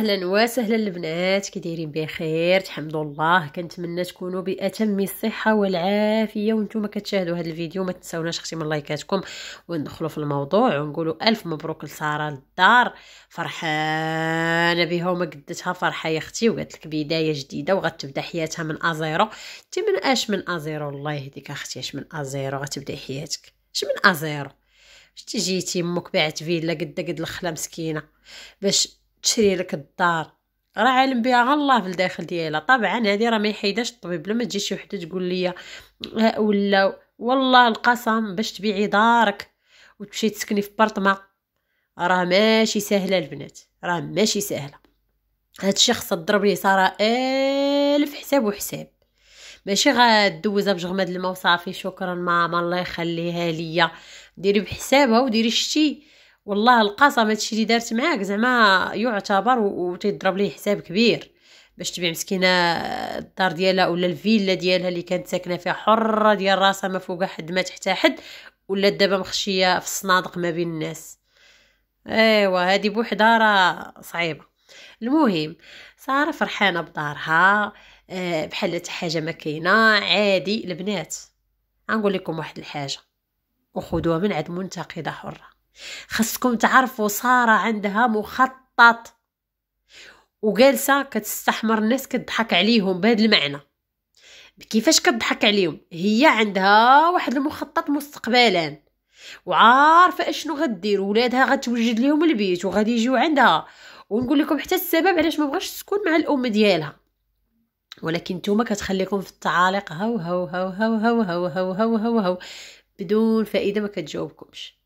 اهلا وسهلا البنات كي دايرين بخير الحمد لله كنتمنى تكونوا باتم الصحه والعافيه وانتم كتشاهدوا هذا الفيديو ما تنساوناش اختي من لايكاتكم وندخلوا في الموضوع ونقولوا الف مبروك لساره الدار فرحانه بها وما قدتها فرحه يا اختي وقالت لك بدايه جديده وغتبدا حياتها من ازيرو انت من اش من ازيرو الله يهديك اختي اش من ازيرو غتبداي حياتك اش من ازيرو شتي جيتي امك باعت فيلا قد قد الخلا مسكينه باش تشري لك الدار راه عالم بها الله في الداخل ديالها طبعا هذه راه ما يحيداش الطبيب لما تجي شي وحده تقول لي ولا والله القسم باش تبيعي دارك وتمشي تسكني في برطمه راه ماشي سهله البنات راه ماشي سهله هاد الشخص خصها تضرب ليه صرا الف حساب وحساب ماشي غدوزها بجغمد الماء وصافي شكرا ماما الله يخليها ليا ديري بحسابها وديري شتي والله القصب هادشي اللي دارت معاك زعما يعتبر وتضرب ليه حساب كبير باش تبيع مسكينه الدار ديالها ولا الفيلا ديالها اللي كانت ساكنه فيها حره ديال راسها ما فوق حد ما تحت حد ولا دابا مخشيه في الصنادق ما بين الناس ايوا هادي بوحدها راه صعيبه المهم ساره فرحانه بدارها آه، بحال حاجه ما كاينه عادي البنات غنقول لكم واحد الحاجه وخذوها من عند منتقده حره خصكم تعرفوا ساره عندها مخطط وجالسه كتستحمر الناس كتضحك عليهم بهذا المعنى كيفاش كتضحك عليهم هي عندها واحد المخطط مستقبلا وعارفه اشنو غدير ولادها غتوجد لهم البيت وغادي يجيو عندها ونقول لكم حتى السبب علاش ما بغاش تكون مع الام ديالها ولكن نتوما كتخليكم في التعاليق هاو هاو هاو هاو هاو هاو هاو هاو هاو, هاو بدون فائده ما كتجاوبكمش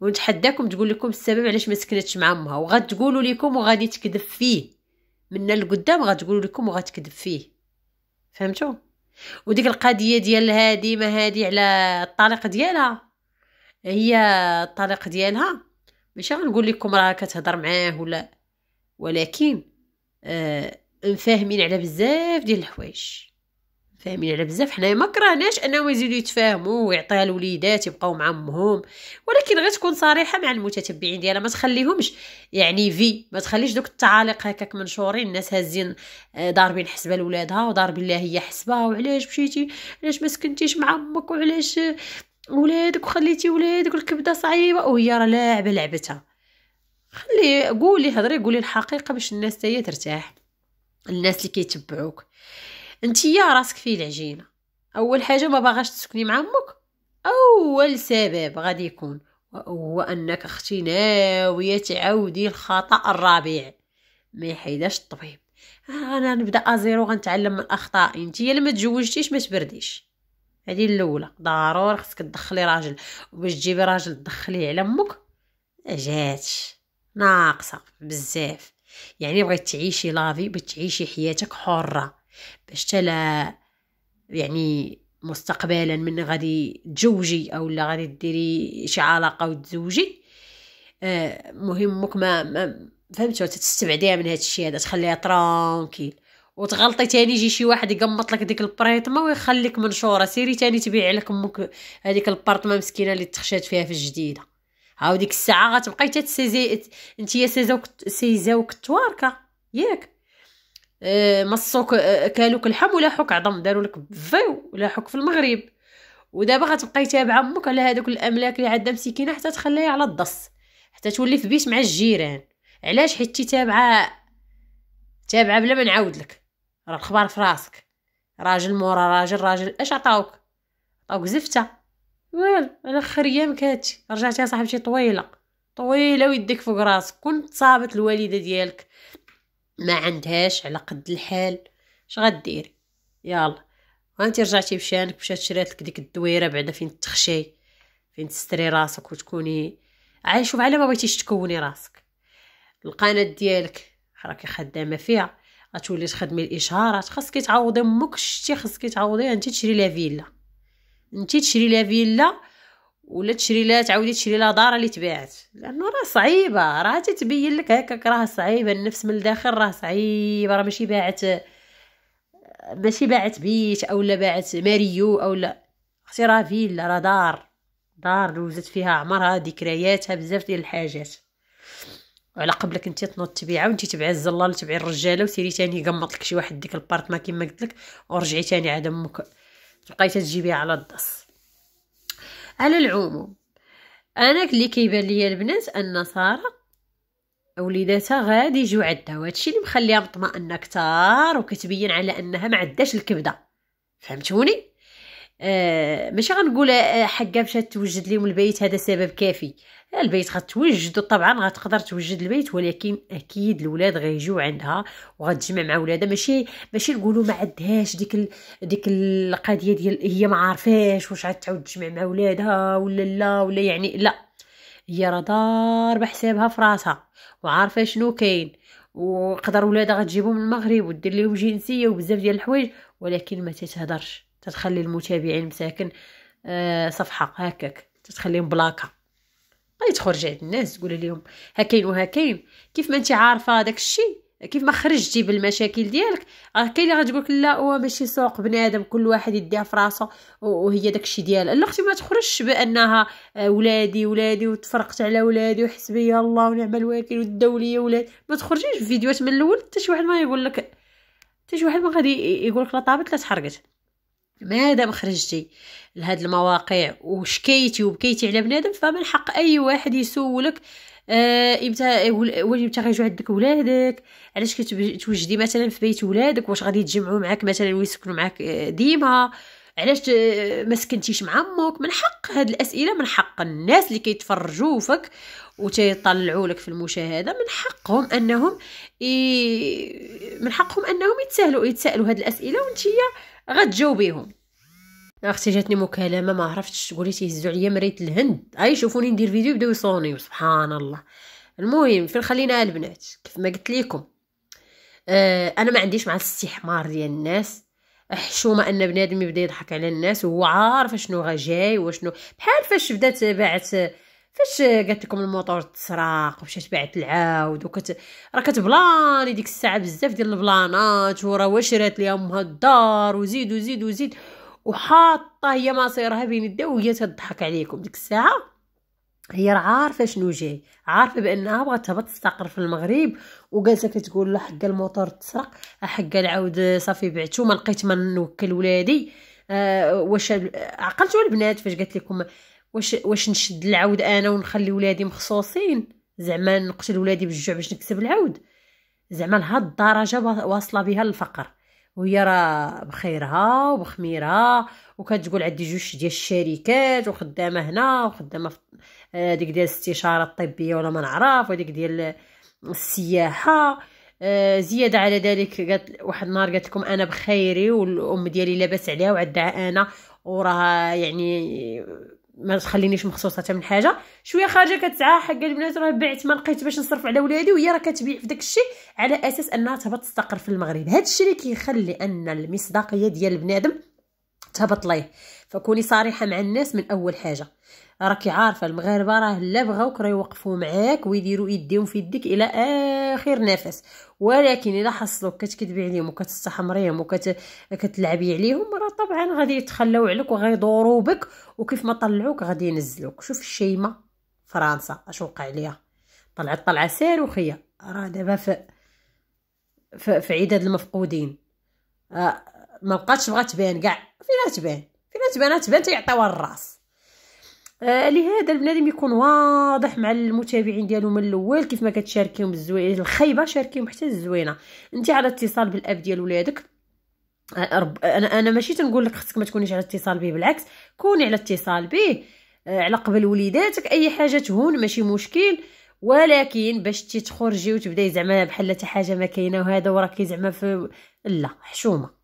ونتحداكم تقول لكم السبب علاش ما سكنتش مع امها وغتقولوا لكم وغادي تكذب فيه من القدام غتقولوا لكم وغتكذب فيه فهمتوا وديك القضيه ديال هادي ما هادي على الطريق ديالها هي الطريق ديالها ماشي غنقول لكم راه كتهضر معاه ولا ولكن آه مفاهمين على بزاف ديال الحوايج فاهمين على بزاف حنايا ما كرهناش انهم يزيدوا يتفاهموا ويعطيها لوليدات يبقاو مع امهم ولكن غير تكون صريحه مع المتتبعين ديالها ما تخليهمش يعني في ما تخليش دوك التعاليق هكاك منشورين الناس هازين آه، ضاربين حسبه لولادها وضاربين لها هي حسبه وعلاش مشيتي علاش ما سكنتيش مع امك وعلاش آه، ولادك وخليتي ولادك الكبده صعيبه وهي راه لاعبه لعبتها خلي قولي هضري قولي الحقيقه باش الناس تاهي ترتاح الناس اللي كيتبعوك كي يا راسك في العجينه اول حاجه ما باغاش تسكني مع امك اول سبب غادي يكون هو انك اختي ناويه تعاودي الخطا الرابع ما يحيدش الطبيب انا نبدا ازيرو غنتعلم من الاخطاء يا لما تزوجتيش ما تبرديش هذه الاولى ضروري خصك تدخلي راجل وباش تجيبي راجل تدخليه على امك جات ناقصه بزاف يعني بغيت تعيشي لافي بغيت تعيشي حياتك حره باش تلا يعني مستقبلا من غادي تزوجي او لا غادي ديري شي علاقه وتزوجي آه، مهم مهمك ما, ما فهمتوا تستبعديها من هذا الشيء هذا تخليها ترانكيل وتغلطي تاني يجي شي واحد يقمط لك ديك البريطمه ويخليك منشوره سيري تاني تبيع لك امك هذيك البارطما مسكينه اللي تخشات فيها في الجديده هاو ديك الساعه غتبقاي تتسيزي انت يا سيزاوك سيزوك التواركه ياك مصوك كالوك الحم حوك عظم داروا لك فيو حوك في المغرب ودابا غتبقاي تابعه امك على هذوك الاملاك اللي عندها مسكينه حتى تخليها على الضص حتى تولي في بيت مع الجيران علاش حيت تابعه تابعه بلا ما نعاود لك راه الخبار في راسك راجل مورا راجل راجل اش عطاوك عطاوك زفته ويل انا خريام كاتي رجعتي يا صاحبتي طويله طويله ويديك فوق راسك كنت صابت الوالده ديالك ما عندهاش على قد الحال اش غديري يلا وانت رجعتي بشانك مشات تشريت لك ديك الدويره بعدا فين تخشي فين تستري راسك وتكوني عايشه على ما بغيتيش تكوني راسك القناه ديالك راكي خدامه فيها غتولي تخدمي الاشهارات خاصك تعوضي امك شتي خاصك تعوضيها انت تشري لا فيلا انت تشري لا فيلا ولا تشري لها تعاودي تشري لها دار اللي تباعت لانه راه صعيبه راه تتبين لك هكاك راه صعيبه النفس من الداخل راه صعيبه راه ماشي باعت ماشي باعت بيت اولا باعت ماريو اولا اختي راه فيلا راه دار دار دوزت فيها عمرها ذكرياتها بزاف ديال الحاجات وعلى قبلك انت تنوض تبيعها وانت تبيعي الزلال وتبيعي الرجاله وسيري تاني قمط لك شي واحد ديك ما كيما قلت لك ورجعي تاني عاد امك بقيتي تجيبيها على الدس على العموم انا اللي كيبان ليا البنات ان ساره وليداتها غادي يجيو عندها وهادشي اللي مخليها مطمئنه كتار وكتبين على انها ما عندهاش الكبده فهمتوني آه، ماشي غنقول آه، حكا مشات توجد لهم البيت هذا سبب كافي البيت غتوجد طبعا غتقدر توجد البيت ولكن اكيد الولاد غيجيو عندها وغتجمع مع ولادها ماشي ماشي نقولوا ما عندهاش ديك ال... ديك القضيه ديال هي ما عارفاش واش غتعاود تجمع مع ولادها ولا لا ولا يعني لا هي راه ضاربه حسابها في راسها وعارفه شنو كاين وقدر ولادها غتجيبهم من المغرب ودير لهم جنسيه وبزاف ديال الحوايج ولكن ما تتهضرش تتخلي المتابعين مساكن آه، صفحه هكاك تتخليهم بلاكه غادي طيب تخرج عند الناس تقول لهم ها كاين وها كاين كيف ما انت عارفه داك الشيء كيف ما خرجتي بالمشاكل ديالك راه كاين اللي غتقول لك لا هو ماشي سوق بنادم كل واحد يديها في راسه وهي داكشي ديالها لا اختي ما تخرجش بانها آه، ولادي ولادي وتفرقت على ولادي وحسبي الله ونعم الوكيل والدوليه ولاد ما تخرجيش في فيديوهات من الاول حتى شي واحد ما يقول لك حتى شي واحد ما غادي يقول لك لا طابت لا تحرقت مادام خرجتي لهاد المواقع وشكيتي وبكيتي على بنادم فمن حق اي واحد يسولك آه امتى وين امتى غيجيو عندك ولادك علاش كتوجدي مثلا في بيت ولادك واش غادي يتجمعوا معاك مثلا ويسكنوا معاك آه، ديما علاش آه، ما سكنتيش مع امك من حق هاد الاسئله من حق الناس اللي كيتفرجوا فيك وتيطلعوا لك في المشاهده من حقهم انهم ي... من حقهم انهم يتساهلوا يتسالوا هاد الاسئله وانتيا غتجاوبيهم اختي جاتني مكالمه ما عرفتش تقولي تيهزوا عليا مريت الهند اي شوفوني ندير فيديو يبداو يصوني سبحان الله المهم فين خلينا البنات كيف ما قلت لكم آه انا ما عنديش مع الاستحمار ديال الناس حشومه ان بنادم يبدا يضحك على الناس وهو عارف شنو غا جاي وشنو بحال فاش بدات باعت فاش قالت لكم الموطور تسرق ومشات بعت العاود وكت راه كتبلاني ديك الساعه بزاف ديال البلانات وراه رات ليها امها الدار وزيد وزيد وزيد وحاطه هي مصيرها بين يديها وهي تضحك عليكم ديك الساعه هي راه عارفه شنو جاي عارفه بانها بغات تهبط تستقر في المغرب وجالسه كتقول له حق الموتور تسرق حق العود صافي بعتو ما لقيت ما نوكل ولادي آه واش عقلتوا البنات فاش قالت لكم واش واش نشد العود انا ونخلي ولادي مخصوصين زعما نقتل ولادي بالجوع باش نكسب العود زعما لهاد الدرجه واصله بها الفقر وهي راه بخيرها وبخميرها وكتقول عندي جوج ديال الشركات وخدامه هنا وخدامه هذيك ديال الاستشاره الطبيه ولا ما نعرف وهذيك ديال السياحه آه، زيادة على ذلك قالت واحد النهار قالت لكم انا بخيري والام ديالي لاباس عليها وعندها انا وراها يعني ما تخلينيش مخصوصه حتى من حاجه شويه خارجه كتسعى حق البنات راه بعت ما لقيت باش نصرف على ولادي وهي راه كتبيع في داك الشيء على اساس انها تهبط تستقر في المغرب هذا الشيء اللي كيخلي ان المصداقيه ديال البنادم تهبط ليه فكوني صريحه مع الناس من اول حاجه راكي عارفه المغاربه راه لا بغاوك راه يوقفوا معاك ويديروا يديهم في يدك الى اخر نفس ولكن الا حصلوك كتكذبي عليهم وكتستحمريهم وكتلعبي عليهم راه طبعا غادي يتخلاو عليك وغيدوروا بك وكيف ما طلعوك غادي ينزلوك شوف الشيمه فرنسا اش وقع ليها طلعت طلعه صاروخيه راه دابا في في عدد المفقودين آه ما بقاتش بغات تبان كاع فين تبان فين تبان تبان تيعطيوها الراس آه، لهذا البنادم يكون واضح مع المتابعين ديالو من الاول كيف ما كتشاركيهم الزوين الخايبه شاركيهم حتى الزوينه انت على اتصال بالاب ديال ولادك آه، رب... انا انا ماشي تنقول لك خصك ما تكونيش على اتصال به بالعكس كوني على اتصال به آه، على قبل وليداتك اي حاجه تهون ماشي مشكل ولكن باش تخرجي وتبداي زعما بحال حتى حاجه ما كاينه وهذا وراكي زعما في لا حشومه